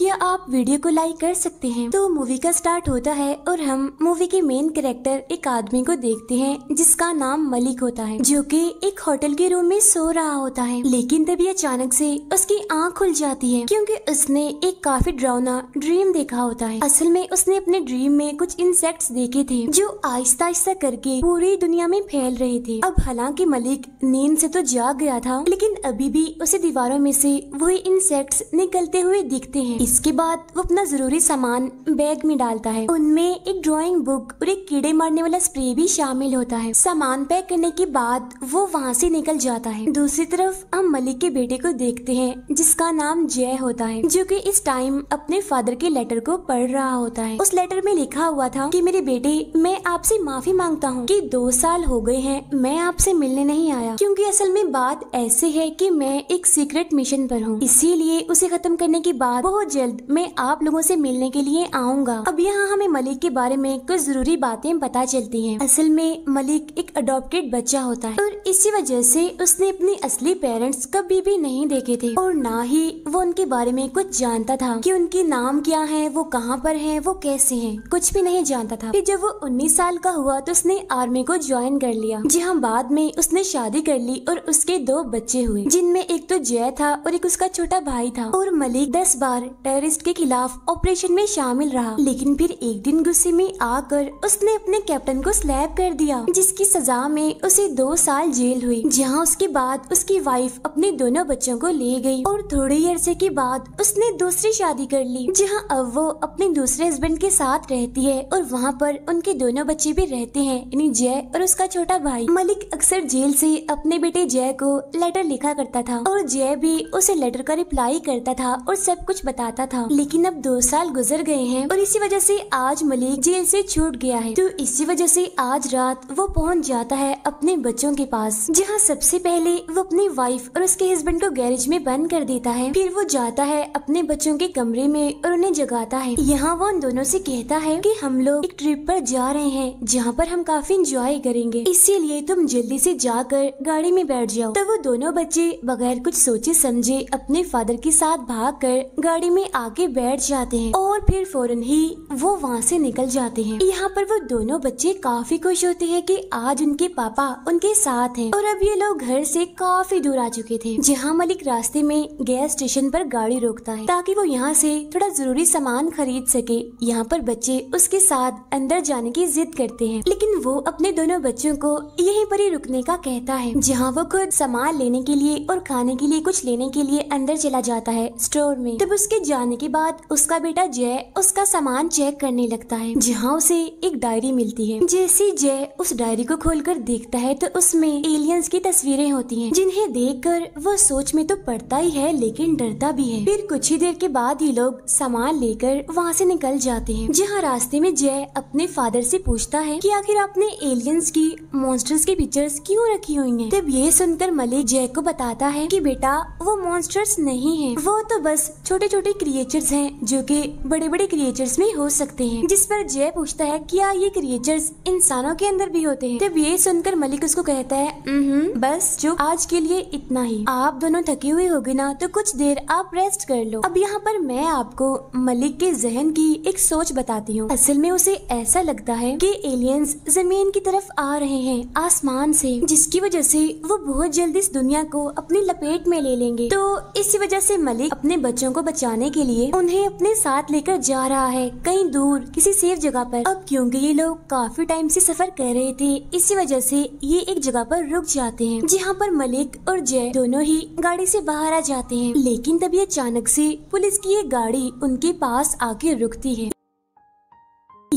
या आप वीडियो को लाइक कर सकते हैं तो मूवी का स्टार्ट होता है और हम मूवी के मेन कैरेक्टर एक आदमी को देखते हैं जिसका नाम मलिक होता है जो कि एक होटल के रूम में सो रहा होता है लेकिन तभी अचानक से उसकी आंख खुल जाती है क्योंकि उसने एक काफी डरावना ड्रीम देखा होता है असल में उसने अपने ड्रीम में कुछ इंसेक्ट देखे थे जो आहिस्ता आहिस्ता करके पूरी दुनिया में फैल रहे थे अब हालांकि मलिक नींद से तो जाग गया था लेकिन अभी भी उसे दीवारों में से वही इंसेक्ट्स निकलते हुए दिखते हैं इसके बाद वो अपना जरूरी सामान बैग में डालता है उनमें एक ड्राइंग बुक और एक कीड़े मारने वाला स्प्रे भी शामिल होता है सामान पैक करने के बाद वो वहाँ से निकल जाता है दूसरी तरफ हम मलिक के बेटे को देखते हैं जिसका नाम जय होता है जो कि इस टाइम अपने फादर के लेटर को पढ़ रहा होता है उस लेटर में लिखा हुआ था की मेरे बेटे मैं आपसे माफी मांगता हूँ की दो साल हो गए है मैं आपसे मिलने नहीं आया क्यूँकी असल में बात ऐसे है की मैं एक सीक्रेट मिशन पर हूँ इसीलिए उसे खत्म करने के बाद बहुत जल्द मैं आप लोगों से मिलने के लिए आऊँगा अब यहाँ हमें मलिक के बारे में कुछ जरूरी बातें पता चलती हैं। असल में मलिक एक अडोप्टेड बच्चा होता है और इसी वजह से उसने अपने असली पेरेंट्स कभी भी नहीं देखे थे और ना ही वो उनके बारे में कुछ जानता था कि उनके नाम क्या है वो कहाँ पर है वो कैसे है कुछ भी नहीं जानता था फिर जब वो उन्नीस साल का हुआ तो उसने आर्मी को ज्वाइन कर लिया जहाँ बाद में उसने शादी कर ली और उसके दो बच्चे हुए जिनमें एक तो जय था और एक उसका छोटा भाई था और मलिक दस बार टेररिस्ट के खिलाफ ऑपरेशन में शामिल रहा लेकिन फिर एक दिन गुस्से में आकर उसने अपने कैप्टन को स्लैब कर दिया जिसकी सजा में उसे दो साल जेल हुई जहाँ उसके बाद उसकी वाइफ अपने दोनों बच्चों को ले गई और थोड़े ही अरसे के बाद उसने दूसरी शादी कर ली जहाँ अब वो अपने दूसरे हस्बैंड के साथ रहती है और वहाँ पर उनके दोनों बच्चे भी रहते हैं यानी जय और उसका छोटा भाई मलिक अक्सर जेल से अपने बेटे जय को लेटर लिखा करता था और जय भी उसे लेटर का रिप्लाई करता था और सब कुछ बताता चाहता था लेकिन अब दो साल गुजर गए हैं और इसी वजह से आज मलिक जेल से छूट गया है तो इसी वजह से आज रात वो पहुंच जाता है अपने बच्चों के पास जहां सबसे पहले वो अपनी वाइफ और उसके हस्बैंड को गैरेज में बंद कर देता है फिर वो जाता है अपने बच्चों के कमरे में और उन्हें जगाता है यहाँ वो उन दोनों से कहता है की हम लोग एक ट्रिप पर जा रहे हैं जहाँ पर हम काफी इंजॉय करेंगे इसीलिए तुम जल्दी से जाकर गाड़ी में बैठ जाओ तब वो दोनों बच्चे बगैर कुछ सोचे समझे अपने फादर के साथ भाग कर गाड़ी में आगे बैठ जाते हैं और फिर फौरन ही वो वहाँ से निकल जाते हैं यहाँ पर वो दोनों बच्चे काफी खुश होते हैं कि आज उनके पापा उनके साथ हैं और अब ये लोग घर से काफी दूर आ चुके थे जहाँ मलिक रास्ते में गैस स्टेशन पर गाड़ी रोकता है ताकि वो यहाँ से थोड़ा जरूरी सामान खरीद सके यहाँ पर बच्चे उसके साथ अंदर जाने की जिद करते हैं लेकिन वो अपने दोनों बच्चों को यहीं पर ही रुकने का कहता है जहाँ वो खुद सामान लेने के लिए और खाने के लिए कुछ लेने के लिए अंदर चला जाता है स्टोर में तब उसके जा जाने के बाद उसका बेटा जय उसका सामान चेक करने लगता है जहाँ उसे एक डायरी मिलती है जैसे जय उस डायरी को खोलकर देखता है तो उसमें एलियंस की तस्वीरें होती हैं जिन्हें देखकर वो सोच में तो पड़ता ही है लेकिन डरता भी है फिर कुछ ही देर के बाद ये लोग सामान लेकर वहाँ से निकल जाते हैं जहाँ रास्ते में जय अपने फादर से पूछता है कि आखिर आपने एलियंस की मॉन्स्टर्स की पिक्चर्स क्यों रखी हुई हैं? तब ये सुनकर मलिक जय को बताता है कि बेटा वो मॉन्स्टर्स नहीं है वो तो बस छोटे छोटे क्रिएचर्स हैं जो कि बड़े बड़े क्रिएचर्स में हो सकते हैं जिस पर जय पूछता है क्या ये क्रिएचर्स इंसानों के अंदर भी होते हैं जब ये सुनकर मलिक उसको कहता है बस जो आज के लिए इतना ही आप दोनों थके हुए होगी ना तो कुछ देर आप रेस्ट कर लो अब यहाँ पर मैं आपको मलिक के जहन की एक सोच बताती हूँ असल में उसे ऐसा लगता है की एलियंस जमीन की तरफ आ रहे हैं आसमान से जिसकी वजह से वो बहुत जल्दी इस दुनिया को अपनी लपेट में ले लेंगे तो इसी वजह से मलिक अपने बच्चों को बचाने के लिए उन्हें अपने साथ लेकर जा रहा है कहीं दूर किसी सेफ जगह पर अब क्योंकि ये लोग काफी टाइम से सफर कर रहे थे इसी वजह से ये एक जगह पर रुक जाते हैं जहाँ पर मलिक और जय दोनों ही गाड़ी से बाहर आ जाते हैं लेकिन तभी अचानक से पुलिस की एक गाड़ी उनके पास आके रुकती है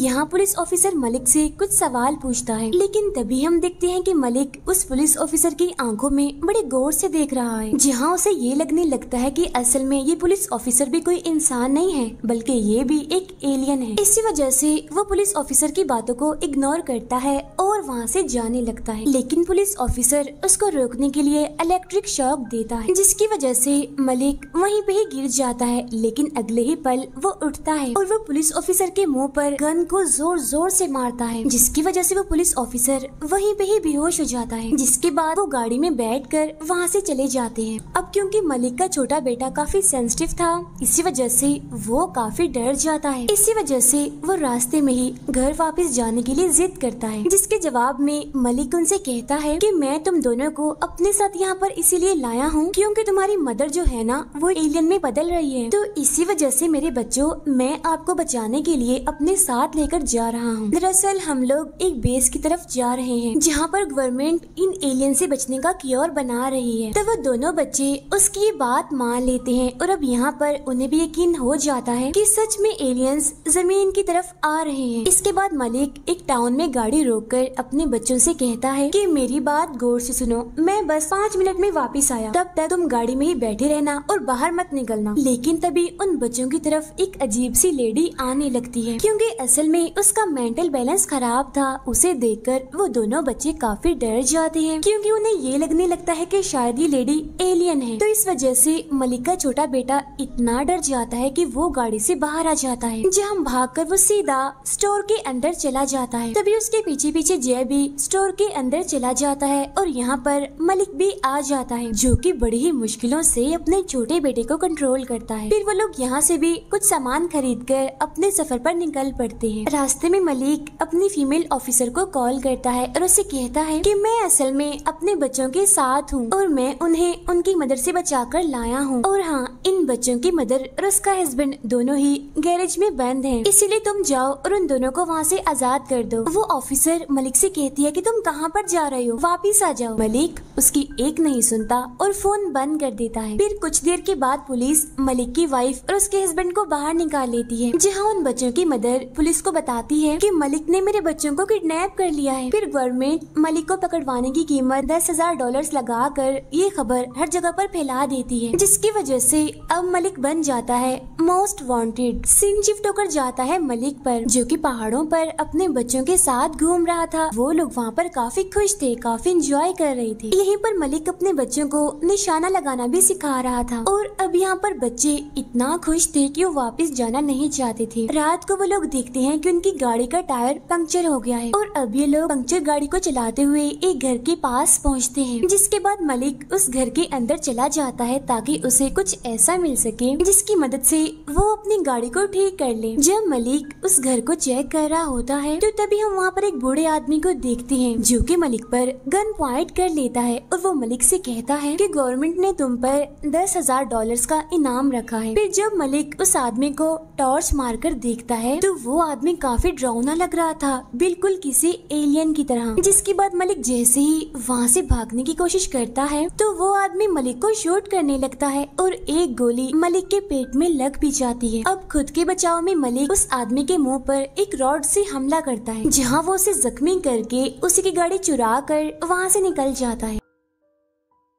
यहाँ पुलिस ऑफिसर मलिक से कुछ सवाल पूछता है लेकिन तभी हम देखते हैं कि मलिक उस पुलिस ऑफिसर की आंखों में बड़े गौर से देख रहा है जहाँ उसे ये लगने लगता है कि असल में ये पुलिस ऑफिसर भी कोई इंसान नहीं है बल्कि ये भी एक एलियन है इसी वजह से वो पुलिस ऑफिसर की बातों को इग्नोर करता है और वहाँ से जाने लगता है लेकिन पुलिस ऑफिसर उसको रोकने के लिए इलेक्ट्रिक शॉक देता है जिसकी वजह से मलिक वहीं पे ही गिर जाता है लेकिन अगले ही पल वो उठता है और वो पुलिस ऑफिसर के मुंह पर गन को जोर जोर से मारता है जिसकी वजह से वो पुलिस ऑफिसर वहीं पे ही बेहोश हो जाता है जिसके बाद वो गाड़ी में बैठ कर वहाँ से चले जाते हैं अब क्योंकि मलिक का छोटा बेटा काफी सेंसिटिव था इसी वजह से वो काफी डर जाता है इसी वजह से वो रास्ते में ही घर वापस जाने के लिए जिद करता है जिसके जवाब में मलिक उनसे कहता है की मैं तुम दोनों को अपने साथ यहाँ पर इसीलिए लाया हूँ क्यूँकी तुम्हारी मदर जो है ना वो एलियन में बदल रही है तो इसी वजह से मेरे बच्चों मैं आपको बचाने के लिए अपने साथ ले लेकर जा रहा हूँ दरअसल हम लोग एक बेस की तरफ जा रहे हैं जहाँ पर गवर्नमेंट इन एलियन से बचने का क्योर बना रही है तो वो दोनों बच्चे उसकी बात मान लेते हैं और अब यहाँ पर उन्हें भी यकीन हो जाता है कि सच में एलियंस जमीन की तरफ आ रहे हैं इसके बाद मलिक एक टाउन में गाड़ी कर अपने बच्चों से कहता है कि मेरी बात गौर से सुनो मैं बस पाँच मिनट में वापिस आया तब तक तुम गाड़ी में ही बैठे रहना और बाहर मत निकलना लेकिन तभी उन बच्चों की तरफ एक अजीब सी लेडी आने लगती है क्योंकि असल में उसका मेंटल बैलेंस खराब था उसे देखकर वो दोनों बच्चे काफी डर जाते हैं क्योंकि उन्हें ये लगने लगता है कि शायद ये लेडी एलियन है तो इस वजह से मलिक का छोटा बेटा इतना डर जाता है कि वो गाड़ी से बाहर आ जाता है जहाँ भागकर वो सीधा स्टोर के अंदर चला जाता है तभी उसके पीछे पीछे जय भी स्टोर के अंदर चला जाता है और यहाँ पर मलिक भी आ जाता है जो की बड़ी ही मुश्किलों से अपने छोटे बेटे को कंट्रोल करता है फिर वो लोग यहाँ से भी कुछ सामान खरीद कर अपने सफर पर निकल पड़ते हैं है रास्ते में मलिक अपनी फीमेल ऑफिसर को कॉल करता है और उसे कहता है कि मैं असल में अपने बच्चों के साथ हूँ और मैं उन्हें उनकी मदर से बचा कर लाया हूँ और हाँ इन बच्चों की मदर और उसका हस्बैंड दोनों ही गैरेज में बंद हैं इसीलिए तुम जाओ और उन दोनों को वहाँ से आजाद कर दो वो ऑफिसर मलिक से कहती है कि तुम कहाँ पर जा रहे हो वापिस आ जाओ मलिक उसकी एक नहीं सुनता और फोन बंद कर देता है फिर कुछ देर के बाद पुलिस मलिक की वाइफ और उसके हस्बैंड को बाहर निकाल लेती है जहाँ उन बच्चों की मदर पुलिस को बताती है की मलिक ने मेरे बच्चों को किडनेप कर लिया है फिर गवर्नमेंट मलिक को पकड़वाने की कीमत दस हजार डॉलर लगा कर ये खबर हर जगह पर फैला देती है जिसकी वजह से अब मलिक बन जाता है मोस्ट वांटेड सिंह शिफ्ट होकर जाता है मलिक पर जो कि पहाड़ों पर अपने बच्चों के साथ घूम रहा था वो लोग वहाँ पर काफी खुश थे काफी इंजॉय कर रहे थे यहीं पर मलिक अपने बच्चों को निशाना लगाना भी सिखा रहा था और अब यहाँ पर बच्चे इतना खुश थे की वो वापिस जाना नहीं चाहते थे रात को वो लोग देखते है की उनकी गाड़ी का टायर पंक्चर हो गया है और अब ये लोग पंक्चर गाड़ी को चलाते हुए एक घर के पास पहुँचते हैं जिसके बाद मलिक उस घर के अंदर चला जाता है ताकि उसे कुछ ऐसा पैसा मिल सके जिसकी मदद से वो अपनी गाड़ी को ठीक कर ले जब मलिक उस घर को चेक कर रहा होता है तो तभी हम वहाँ पर एक बूढ़े आदमी को देखते हैं जो कि मलिक पर गन पॉइंट कर लेता है और वो मलिक से कहता है कि गवर्नमेंट ने तुम पर दस हजार डॉलर का इनाम रखा है फिर जब मलिक उस आदमी को टॉर्च मार कर देखता है तो वो आदमी काफी डरावना लग रहा था बिल्कुल किसी एलियन की तरह जिसके बाद मलिक जैसे ही वहाँ से भागने की कोशिश करता है तो वो आदमी मलिक को शूट करने लगता है और एक गोली मलिक के पेट में लग भी जाती है अब खुद के बचाव में मलिक उस आदमी के मुंह पर एक रॉड से हमला करता है जहां वो उसे जख्मी करके उसी की गाड़ी चुरा कर वहां से निकल जाता है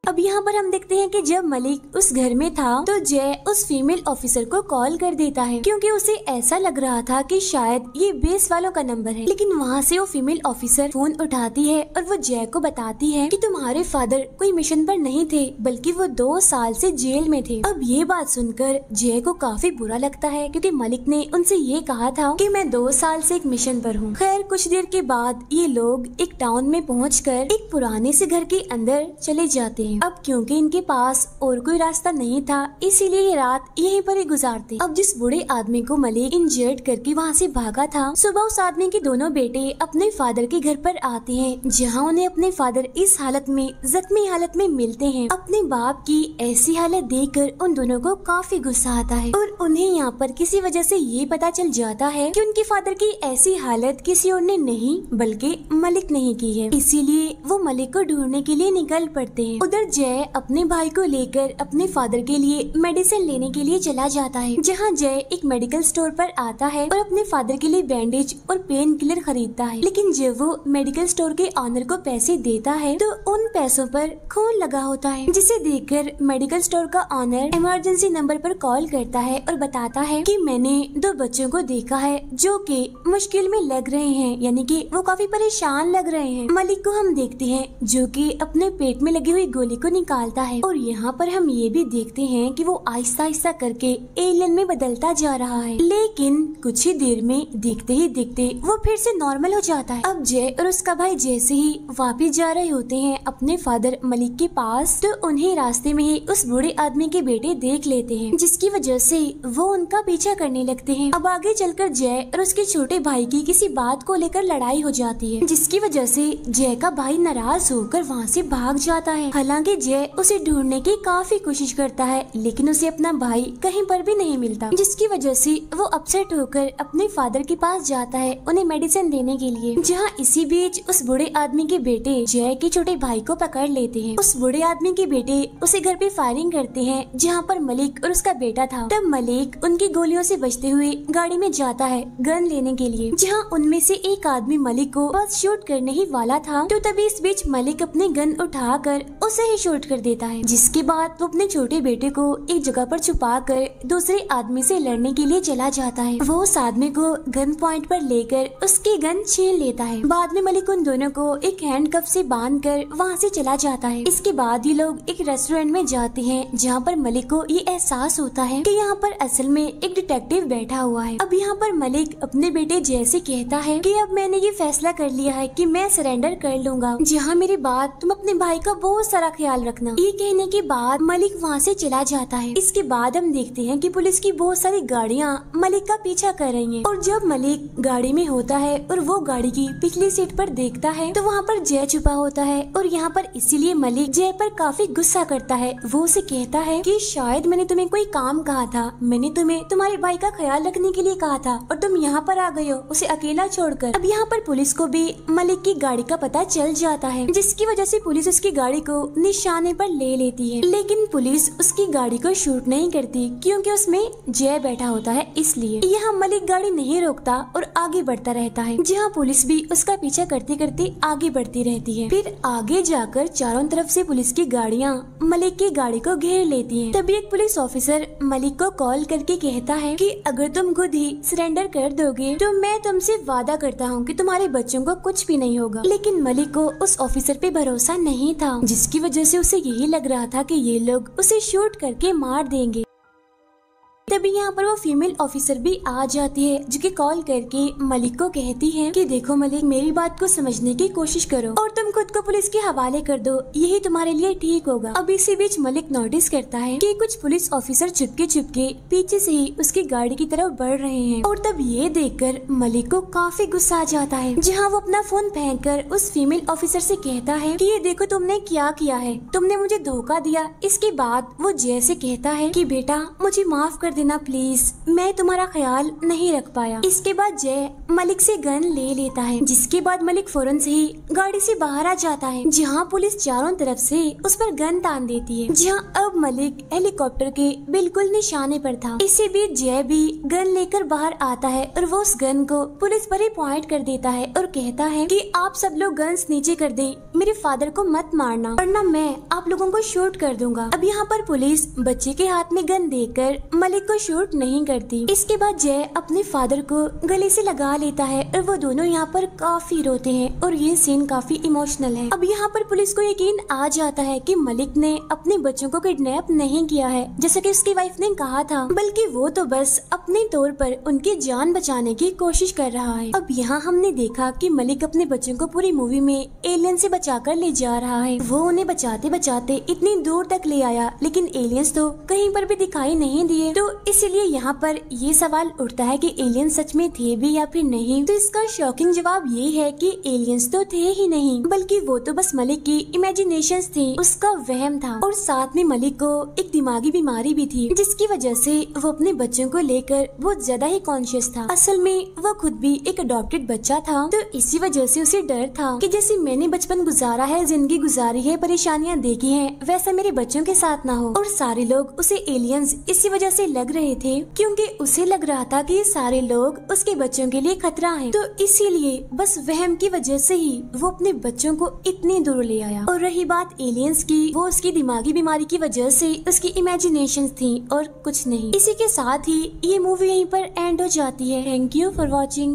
अब यहाँ पर हम देखते हैं कि जब मलिक उस घर में था तो जय उस फीमेल ऑफिसर को कॉल कर देता है क्योंकि उसे ऐसा लग रहा था कि शायद ये बेस वालों का नंबर है लेकिन वहाँ से वो फीमेल ऑफिसर फोन उठाती है और वो जय को बताती है कि तुम्हारे फादर कोई मिशन पर नहीं थे बल्कि वो दो साल से जेल में थे अब ये बात सुनकर जय को काफी बुरा लगता है क्योंकि मलिक ने उनसे ये कहा था कि मैं दो साल से एक मिशन पर हूँ खैर कुछ देर के बाद ये लोग एक टाउन में पहुँच एक पुराने से घर के अंदर चले जाते हैं अब क्योंकि इनके पास और कोई रास्ता नहीं था इसीलिए ये रात यहीं पर ही गुजारते अब जिस बूढ़े आदमी को मलिक इंजर्ड करके वहाँ से भागा था सुबह उस आदमी के दोनों बेटे अपने फादर के घर पर आते हैं जहाँ उन्हें अपने फादर इस हालत में जख्मी हालत में मिलते हैं अपने बाप की ऐसी हालत देख कर उन दोनों को काफी गुस्सा आता है और उन्हें यहाँ पर किसी वजह से ये पता चल जाता है कि उनके फादर की ऐसी हालत किसी और ने नहीं बल्कि मलिक नहीं की है इसीलिए वो मलिक को ढूंढने के लिए निकल पड़ते हैं उधर जय अपने भाई को लेकर अपने फादर के लिए मेडिसिन लेने के लिए चला जाता है जहाँ जय एक मेडिकल स्टोर पर आता है और अपने फादर के लिए बैंडेज और पेन किलर खरीदता है लेकिन जब वो मेडिकल स्टोर के ऑनर को पैसे देता है तो उन पैसों पर खून लगा होता है जिसे देखकर मेडिकल स्टोर का ऑनर इमरजेंसी नंबर पर कॉल करता है और बताता है की मैंने दो बच्चों को देखा है जो की मुश्किल में लग रहे हैं यानी की वो काफी परेशान लग रहे हैं मलिक को हम देखते हैं जो की अपने पेट में लगी हुई गोली गोली को निकालता है और यहाँ पर हम ये भी देखते हैं कि वो आहिस्ता आहिस्ता करके एलियन में बदलता जा रहा है लेकिन कुछ ही देर में देखते ही देखते वो फिर से नॉर्मल हो जाता है अब जय और उसका भाई जैसे ही वापिस जा रहे होते हैं अपने फादर मलिक के पास तो उन्हें रास्ते में ही उस बूढ़े आदमी के बेटे देख लेते हैं जिसकी वजह से वो उनका पीछा करने लगते हैं अब आगे चलकर जय और उसके छोटे भाई की किसी बात को लेकर लड़ाई हो जाती है जिसकी वजह से जय का भाई नाराज होकर वहाँ से भाग जाता है हालांकि आगे जय उसे ढूंढने की काफी कोशिश करता है लेकिन उसे अपना भाई कहीं पर भी नहीं मिलता जिसकी वजह से वो अपसेट होकर अपने फादर के पास जाता है उन्हें मेडिसिन देने के लिए जहाँ इसी बीच उस बुढ़े आदमी के बेटे जय के छोटे भाई को पकड़ लेते हैं उस बुढ़े आदमी के बेटे उसे घर पे फायरिंग करते हैं जहाँ पर मलिक और उसका बेटा था तब मलिक उनकी गोलियों से बचते हुए गाड़ी में जाता है गन लेने के लिए जहाँ उनमें से एक आदमी मलिक को बस शूट करने ही वाला था तो तभी इस बीच मलिक अपने गन उठाकर उसे उसे शूट कर देता है जिसके बाद वो अपने छोटे बेटे को एक जगह पर छुपा कर दूसरे आदमी से लड़ने के लिए चला जाता है वो उस आदमी को गन पॉइंट पर लेकर उसकी गन छीन लेता है बाद में मलिक उन दोनों को एक हैंड कप से बांध कर वहाँ से चला जाता है इसके बाद ये लोग एक रेस्टोरेंट में जाते हैं जहाँ पर मलिक को ये एहसास होता है की यहाँ पर असल में एक डिटेक्टिव बैठा हुआ है अब यहाँ पर मलिक अपने बेटे जैसे कहता है की अब मैंने ये फैसला कर लिया है की मैं सरेंडर कर लूंगा जहाँ मेरी बात तुम अपने भाई का बहुत सारा ख्याल रखना ये कहने के बाद मलिक वहाँ से चला जाता है इसके बाद हम देखते हैं कि पुलिस की बहुत सारी गाड़ियाँ मलिक का पीछा कर रही हैं और जब मलिक गाड़ी में होता है और वो गाड़ी की पिछली सीट पर देखता है तो वहाँ पर जय छुपा होता है और यहाँ पर इसीलिए मलिक जय पर काफी गुस्सा करता है वो उसे कहता है कि शायद मैंने तुम्हें कोई काम कहा था मैंने तुम्हें तुम्हारे भाई का ख्याल रखने के लिए कहा था और तुम यहाँ पर आ गए हो उसे अकेला छोड़कर अब यहाँ पर पुलिस को भी मलिक की गाड़ी का पता चल जाता है जिसकी वजह से पुलिस उसकी गाड़ी को निशाने पर ले लेती है लेकिन पुलिस उसकी गाड़ी को शूट नहीं करती क्योंकि उसमें जय बैठा होता है इसलिए यहाँ मलिक गाड़ी नहीं रोकता और आगे बढ़ता रहता है जहाँ पुलिस भी उसका पीछा करते करते आगे बढ़ती रहती है फिर आगे जाकर चारों तरफ से पुलिस की गाड़ियाँ मलिक की गाड़ी को घेर लेती है तभी एक पुलिस ऑफिसर मलिक को कॉल करके कहता है की अगर तुम खुद ही सरेंडर कर दोगे तो मैं तुमसे वादा करता हूँ की तुम्हारे बच्चों को कुछ भी नहीं होगा लेकिन मलिक को उस ऑफिसर पे भरोसा नहीं था जिसकी वजह जैसे उसे यही लग रहा था कि ये लोग उसे शूट करके मार देंगे तभी यहाँ पर वो फीमेल ऑफिसर भी आ जाती है जो कि कॉल करके मलिक को कहती है कि देखो मलिक मेरी बात को समझने की कोशिश करो और तुम खुद को पुलिस के हवाले कर दो यही तुम्हारे लिए ठीक होगा अब इसी बीच मलिक नोटिस करता है कि कुछ पुलिस ऑफिसर छुपके छुपके पीछे से ही उसकी गाड़ी की तरफ बढ़ रहे हैं और तब ये कर मलिक को काफी गुस्सा आ जाता है जहाँ वो अपना फोन फेंक कर उस फीमेल ऑफिसर से कहता है कि ये देखो तुमने क्या किया है तुमने मुझे धोखा दिया इसके बाद वो जैसे कहता है कि बेटा मुझे माफ कर दे लेना प्लीज मैं तुम्हारा ख्याल नहीं रख पाया इसके बाद जय मलिक से गन ले लेता है जिसके बाद मलिक फौरन से ही गाड़ी से बाहर आ जाता है जहाँ पुलिस चारों तरफ से उस पर गन तान देती है जहाँ अब मलिक हेलीकॉप्टर के बिल्कुल निशाने पर था इसी बीच जय भी गन लेकर बाहर आता है और वो उस गन को पुलिस पर ही पॉइंट कर देता है और कहता है कि आप सब लोग गन्स नीचे कर दें मेरे फादर को मत मारना वरना मैं आप लोगों को शूट कर दूंगा अब यहाँ पर पुलिस बच्चे के हाथ में गन देकर मलिक को को शूट नहीं करती इसके बाद जय अपने फादर को गले से लगा लेता है और वो दोनों यहाँ पर काफी रोते हैं और ये सीन काफी इमोशनल है अब यहाँ पर पुलिस को यकीन आ जाता है कि मलिक ने अपने बच्चों को किडनैप नहीं किया है जैसा कि उसकी वाइफ ने कहा था बल्कि वो तो बस अपने तौर पर उनकी जान बचाने की कोशिश कर रहा है अब यहाँ हमने देखा कि मलिक अपने बच्चों को पूरी मूवी में एलियन से कर ले जा रहा है वो उन्हें बचाते बचाते इतनी दूर तक ले आया लेकिन एलियंस तो कहीं पर भी दिखाई नहीं दिए तो इसलिए यहाँ पर ये सवाल उठता है कि एलियन सच में थे भी या फिर नहीं तो इसका शॉकिंग जवाब ये है कि एलियंस तो थे ही नहीं बल्कि वो तो बस मलिक की इमेजिनेशन थी उसका वहम था और साथ में मलिक को एक दिमागी बीमारी भी थी जिसकी वजह से वो अपने बच्चों को लेकर बहुत ज्यादा ही कॉन्शियस था असल में वो खुद भी एक अडोप्टेड बच्चा था तो इसी वजह से उसे डर था कि जैसे मैंने बचपन गुजारा है जिंदगी गुजारी है परेशानियाँ देखी है वैसा मेरे बच्चों के साथ ना हो और सारे लोग उसे एलियंस इसी वजह से लग रहे थे क्योंकि उसे लग रहा था कि सारे लोग उसके बच्चों के लिए खतरा है तो इसीलिए बस वहम की वजह से ही वो अपने बच्चों को इतनी दूर ले आया और रही बात एलियंस की वो उसकी दिमागी बीमारी की वजह से उसकी इमेजिनेशन थी और कुछ नहीं इसी के साथ ही ये मूवी यहीं पर एंड हो जाती है थैंक यू फॉर वॉचिंग